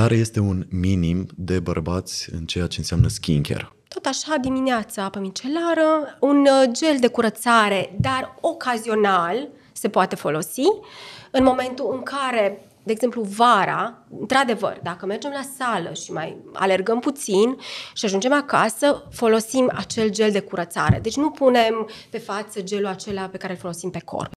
Care este un minim de bărbați în ceea ce înseamnă skincare? Tot așa, dimineața apă micelară, un uh, gel de curățare, dar ocazional se poate folosi. În momentul în care de exemplu, vara, într-adevăr, dacă mergem la sală și mai alergăm puțin și ajungem acasă, folosim acel gel de curățare. Deci nu punem pe față gelul acela pe care îl folosim pe corp.